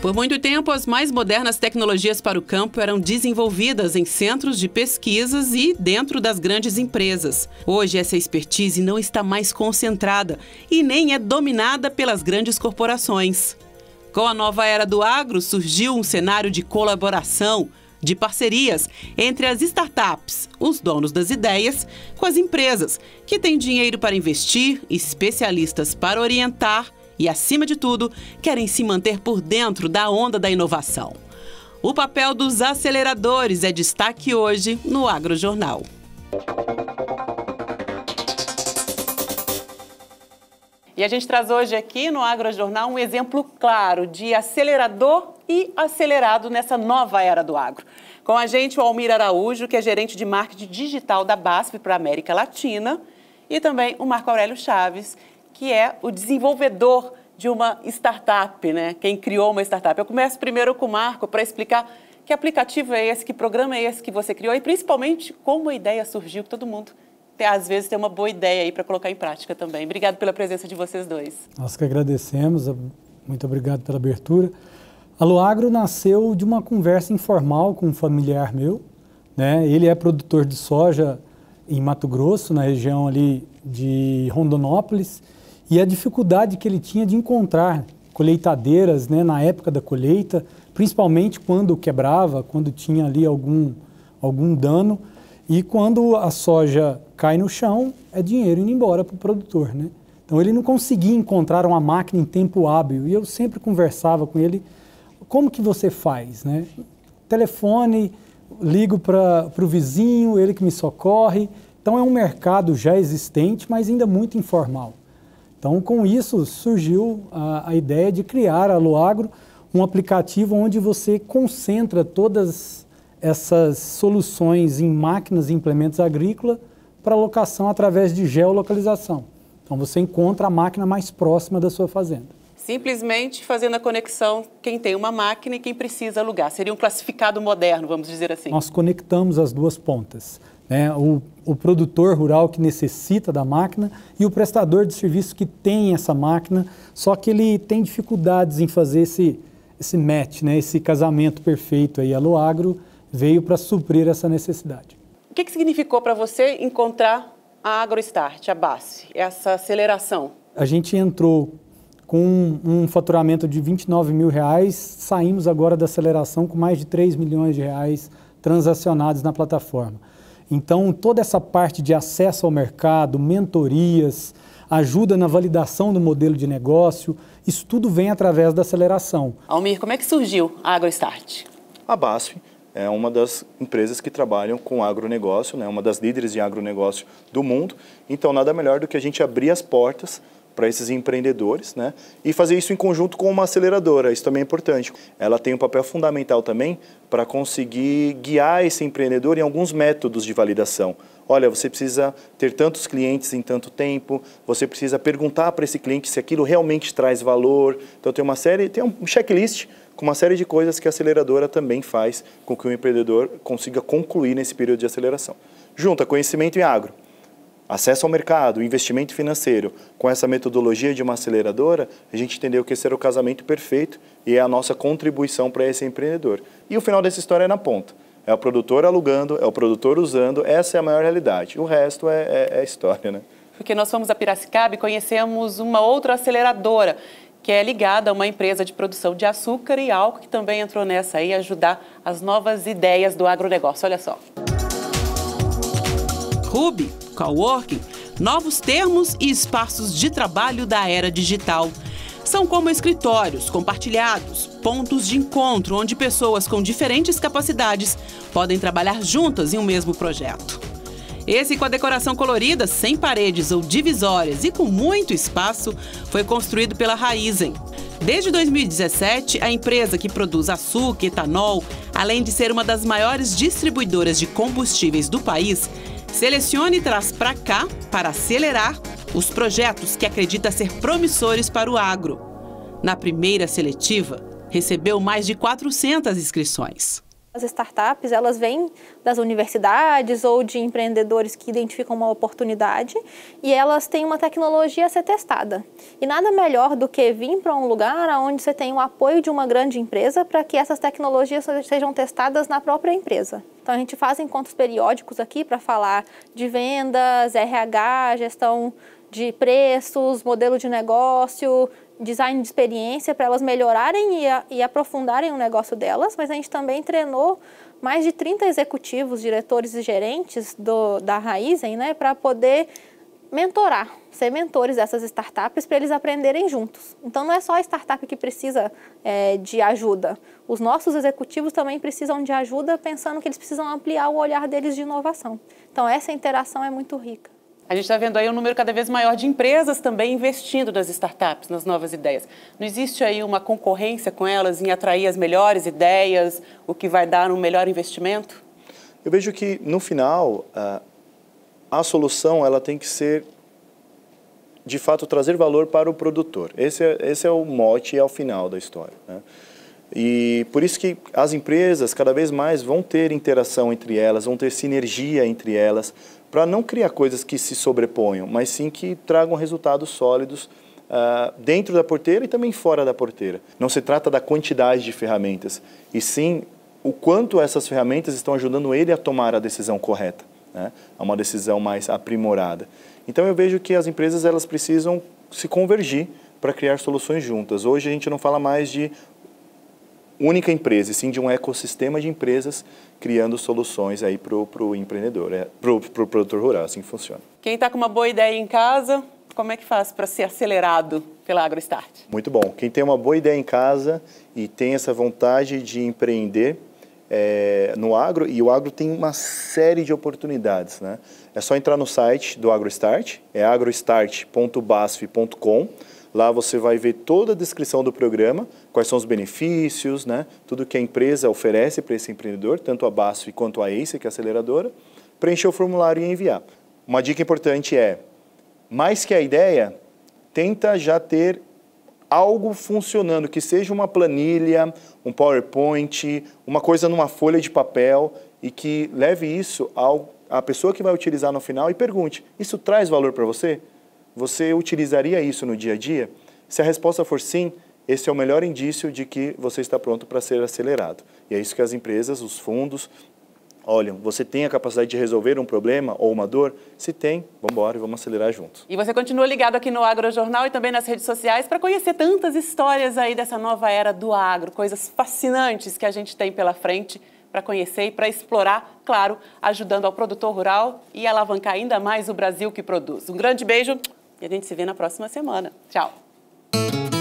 Por muito tempo, as mais modernas tecnologias para o campo eram desenvolvidas em centros de pesquisas e dentro das grandes empresas. Hoje, essa expertise não está mais concentrada e nem é dominada pelas grandes corporações. Com a nova era do agro, surgiu um cenário de colaboração de parcerias entre as startups, os donos das ideias, com as empresas, que têm dinheiro para investir, especialistas para orientar e, acima de tudo, querem se manter por dentro da onda da inovação. O papel dos aceleradores é destaque hoje no Agrojornal. E a gente traz hoje aqui no Agrojornal um exemplo claro de acelerador e acelerado nessa nova era do agro. Com a gente, o Almir Araújo, que é gerente de marketing digital da BASF para a América Latina, e também o Marco Aurélio Chaves, que é o desenvolvedor de uma startup, né? Quem criou uma startup. Eu começo primeiro com o Marco para explicar que aplicativo é esse, que programa é esse que você criou e principalmente como a ideia surgiu, que todo mundo às vezes tem uma boa ideia aí para colocar em prática também. Obrigado pela presença de vocês dois. Nós que agradecemos, muito obrigado pela abertura. A nasceu de uma conversa informal com um familiar meu. Né? Ele é produtor de soja em Mato Grosso, na região ali de Rondonópolis, e a dificuldade que ele tinha de encontrar colheitadeiras né, na época da colheita, principalmente quando quebrava, quando tinha ali algum, algum dano. E quando a soja cai no chão, é dinheiro indo embora para o produtor. Né? Então ele não conseguia encontrar uma máquina em tempo hábil. E eu sempre conversava com ele como que você faz, né? Telefone, ligo para o vizinho, ele que me socorre. Então é um mercado já existente, mas ainda muito informal. Então com isso surgiu a, a ideia de criar a Loagro, um aplicativo onde você concentra todas essas soluções em máquinas e implementos agrícolas para locação através de geolocalização. Então você encontra a máquina mais próxima da sua fazenda simplesmente fazendo a conexão quem tem uma máquina e quem precisa alugar. Seria um classificado moderno, vamos dizer assim. Nós conectamos as duas pontas. Né? O, o produtor rural que necessita da máquina e o prestador de serviço que tem essa máquina, só que ele tem dificuldades em fazer esse, esse match, né? esse casamento perfeito. Aí. A Loagro veio para suprir essa necessidade. O que, que significou para você encontrar a AgroStart, a base, essa aceleração? A gente entrou com um faturamento de 29 mil reais, saímos agora da aceleração com mais de 3 milhões de reais transacionados na plataforma. Então, toda essa parte de acesso ao mercado, mentorias, ajuda na validação do modelo de negócio, isso tudo vem através da aceleração. Almir, como é que surgiu a AgroStart? A BASF é uma das empresas que trabalham com agronegócio, né? uma das líderes de agronegócio do mundo. Então, nada melhor do que a gente abrir as portas para esses empreendedores, né? E fazer isso em conjunto com uma aceleradora, isso também é importante. Ela tem um papel fundamental também para conseguir guiar esse empreendedor em alguns métodos de validação. Olha, você precisa ter tantos clientes em tanto tempo, você precisa perguntar para esse cliente se aquilo realmente traz valor. Então tem uma série, tem um checklist com uma série de coisas que a aceleradora também faz com que o empreendedor consiga concluir nesse período de aceleração. Junta conhecimento e agro acesso ao mercado, investimento financeiro, com essa metodologia de uma aceleradora, a gente entendeu que esse era o casamento perfeito e é a nossa contribuição para esse empreendedor. E o final dessa história é na ponta. É o produtor alugando, é o produtor usando, essa é a maior realidade. O resto é, é, é história, né? Porque nós fomos a Piracicaba e conhecemos uma outra aceleradora que é ligada a uma empresa de produção de açúcar e álcool, que também entrou nessa aí, ajudar as novas ideias do agronegócio. Olha só. Rubi coworking, novos termos e espaços de trabalho da era digital. São como escritórios compartilhados, pontos de encontro onde pessoas com diferentes capacidades podem trabalhar juntas em um mesmo projeto. Esse com a decoração colorida, sem paredes ou divisórias e com muito espaço, foi construído pela Raizen. Desde 2017, a empresa que produz açúcar e etanol, além de ser uma das maiores distribuidoras de combustíveis do país, Selecione e traz para cá, para acelerar, os projetos que acredita ser promissores para o agro. Na primeira seletiva, recebeu mais de 400 inscrições. As startups, elas vêm das universidades ou de empreendedores que identificam uma oportunidade e elas têm uma tecnologia a ser testada. E nada melhor do que vir para um lugar onde você tem o apoio de uma grande empresa para que essas tecnologias sejam testadas na própria empresa. Então a gente faz encontros periódicos aqui para falar de vendas, RH, gestão de preços, modelo de negócio, design de experiência para elas melhorarem e, a, e aprofundarem o negócio delas, mas a gente também treinou mais de 30 executivos, diretores e gerentes do, da Raizen, né, para poder mentorar, ser mentores dessas startups para eles aprenderem juntos. Então não é só a startup que precisa é, de ajuda. Os nossos executivos também precisam de ajuda, pensando que eles precisam ampliar o olhar deles de inovação. Então essa interação é muito rica. A gente está vendo aí um número cada vez maior de empresas também investindo nas startups, nas novas ideias. Não existe aí uma concorrência com elas em atrair as melhores ideias, o que vai dar um melhor investimento? Eu vejo que, no final, a solução ela tem que ser, de fato, trazer valor para o produtor. Esse é, esse é o mote ao final da história. Né? E por isso que as empresas cada vez mais vão ter interação entre elas, vão ter sinergia entre elas, para não criar coisas que se sobreponham, mas sim que tragam resultados sólidos uh, dentro da porteira e também fora da porteira. Não se trata da quantidade de ferramentas, e sim o quanto essas ferramentas estão ajudando ele a tomar a decisão correta, né? a uma decisão mais aprimorada. Então eu vejo que as empresas elas precisam se convergir para criar soluções juntas. Hoje a gente não fala mais de única empresa, e sim de um ecossistema de empresas criando soluções aí para o pro empreendedor, é, para o pro produtor rural, assim que funciona. Quem está com uma boa ideia em casa, como é que faz para ser acelerado pela AgroStart? Muito bom. Quem tem uma boa ideia em casa e tem essa vontade de empreender é, no agro, e o agro tem uma série de oportunidades, né? É só entrar no site do AgroStart, é AgroStart.basf.com Lá você vai ver toda a descrição do programa, quais são os benefícios, né? tudo que a empresa oferece para esse empreendedor, tanto a BASF quanto a ACE, que é a aceleradora, preencher o formulário e enviar. Uma dica importante é, mais que a ideia, tenta já ter algo funcionando, que seja uma planilha, um PowerPoint, uma coisa numa folha de papel e que leve isso ao, à pessoa que vai utilizar no final e pergunte: isso traz valor para você? Você utilizaria isso no dia a dia? Se a resposta for sim, esse é o melhor indício de que você está pronto para ser acelerado. E é isso que as empresas, os fundos, olham. Você tem a capacidade de resolver um problema ou uma dor? Se tem, vamos embora e vamos acelerar juntos. E você continua ligado aqui no Agrojornal e também nas redes sociais para conhecer tantas histórias aí dessa nova era do agro, coisas fascinantes que a gente tem pela frente para conhecer e para explorar, claro, ajudando ao produtor rural e alavancar ainda mais o Brasil que produz. Um grande beijo, e a gente se vê na próxima semana. Tchau!